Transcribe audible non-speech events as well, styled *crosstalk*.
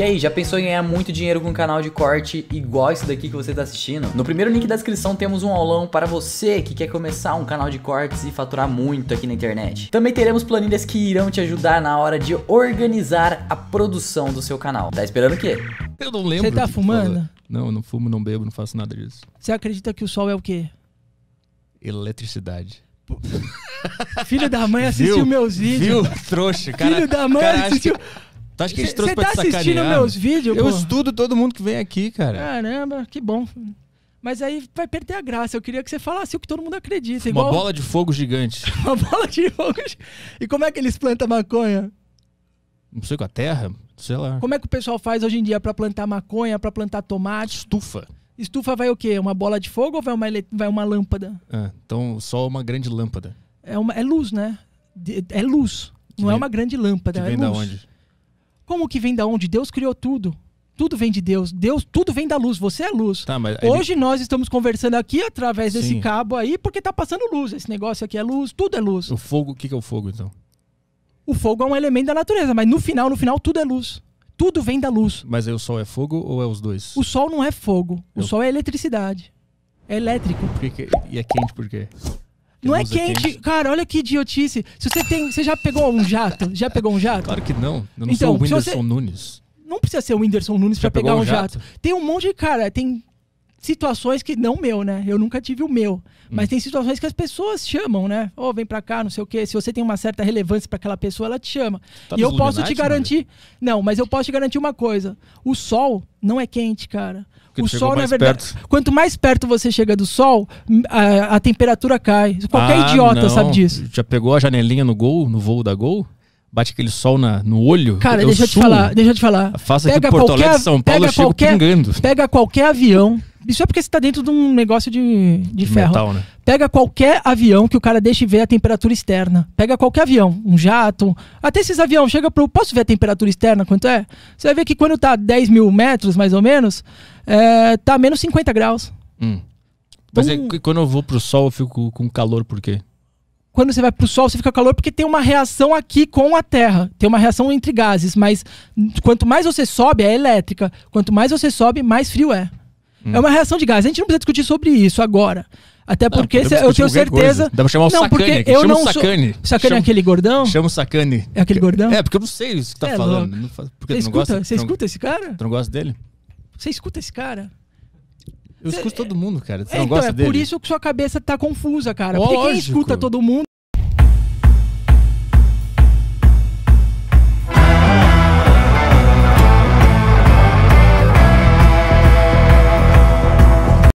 E aí, já pensou em ganhar muito dinheiro com um canal de corte igual esse daqui que você está assistindo? No primeiro link da descrição temos um aulão para você que quer começar um canal de cortes e faturar muito aqui na internet. Também teremos planilhas que irão te ajudar na hora de organizar a produção do seu canal. Tá esperando o quê? Eu não lembro. Você tá fumando? Não, eu não fumo, não bebo, não faço nada disso. Você acredita que o sol é o quê? Eletricidade. Filho da mãe assistiu viu? meus vídeos. Viu, trouxa, cara. Filho da mãe cara, assistiu. Acho... Tu tá, acha que pra tá te sacanear? assistindo meus vídeos? Eu pô? estudo todo mundo que vem aqui, cara. Caramba, que bom. Mas aí vai perder a graça. Eu queria que você falasse o que todo mundo acredita. Uma igual... bola de fogo gigante. *laughs* Uma bola de fogo E como é que eles plantam maconha? Não sei, com a terra? Sei lá. Como é que o pessoal faz hoje em dia para plantar maconha, para plantar tomate? Estufa. Estufa vai o quê? Uma bola de fogo ou vai uma, ele... vai uma lâmpada? Ah, então só uma grande lâmpada. É, uma... é luz, né? É luz. Que não é vem... é uma grande lâmpada. Que é vem é luz. da onde? Como que vem da onde? Deus criou tudo. Tudo vem de Deus. Deus, tudo vem da luz. Você é luz. Tá, Hoje nós estamos conversando aqui através desse cabo aí, porque tá passando luz. Esse negócio aqui é luz, tudo é luz. O fogo, o que, é o fogo, então? O fogo é um elemento da natureza, mas no final, no final, tudo é luz. Tudo vem da luz. Mas aí é o sol é fogo ou é os dois? O sol não é fogo. O sol é eletricidade. É elétrico. Que que... E é quente por quê? Não é quente. quente. Cara, olha que idiotice. Se você tem. Você já pegou um jato? Já pegou um jato? Claro que não. Eu não então, sou o Whindersson você... Nunes. Não precisa ser o Whindersson Nunes já pra pegar um jato. jato. Tem um monte de cara, tem situações que não meu, né? Eu nunca tive o meu. Hum. Mas hum. tem situações que as pessoas chamam, né? Ô, oh, vem pra cá, não sei o quê. Se você tem uma certa relevância para aquela pessoa, ela te chama. Tá e eu posso te garantir. Não, mas eu posso te garantir uma coisa: o sol não é quente, cara o sol, na verdade, perto. quanto mais perto você chega do sol, a, a temperatura cai. Qualquer ah, idiota não. sabe disso. Já pegou a janelinha no gol, no voo da gol? Bate aquele sol na, no olho. Cara, eu deixa eu te falar, deixa eu te falar. Faça pega aqui Porto São Paulo, pega qualquer, pingando. Pega qualquer avião. Isso é porque você está dentro de um negócio de, de, de ferro. Metal, né? Pega qualquer avião que o cara deixe ver a temperatura externa. Pega qualquer avião, um jato. Até esses aviões, chega pro. Posso ver a temperatura externa quanto é? Você vai ver que quando tá 10 mil metros, mais ou menos, é, tá menos 50 graus. Hum. Mas é então, é, quando eu vou pro sol, eu fico com calor por quê? quando você vai para o Sol, você fica calor porque tem uma reação aqui com a Terra. Tem uma reação entre gases, mas quanto mais você sobe, é elétrica. Quanto mais você sobe, mais frio é. Hum. É uma reação de gases. A gente não precisa discutir sobre isso agora. Até porque não, se, eu tenho certeza. Coisa. Dá pra chamar o não, Sacane porque Eu Chama não Sacane. Sou... Sacane é aquele gordão? Chama o Sacane. É aquele gordão? É, porque eu não sei o que tá é, falando. Não, você escuta, gosta, você escuta esse cara? Tu não gosta dele? Você escuta esse cara? Eu escuto todo mundo, cara. Você então, é, não gosta então, é dele? por isso que sua cabeça tá confusa, cara. Lógico. Porque quem escuta todo mundo.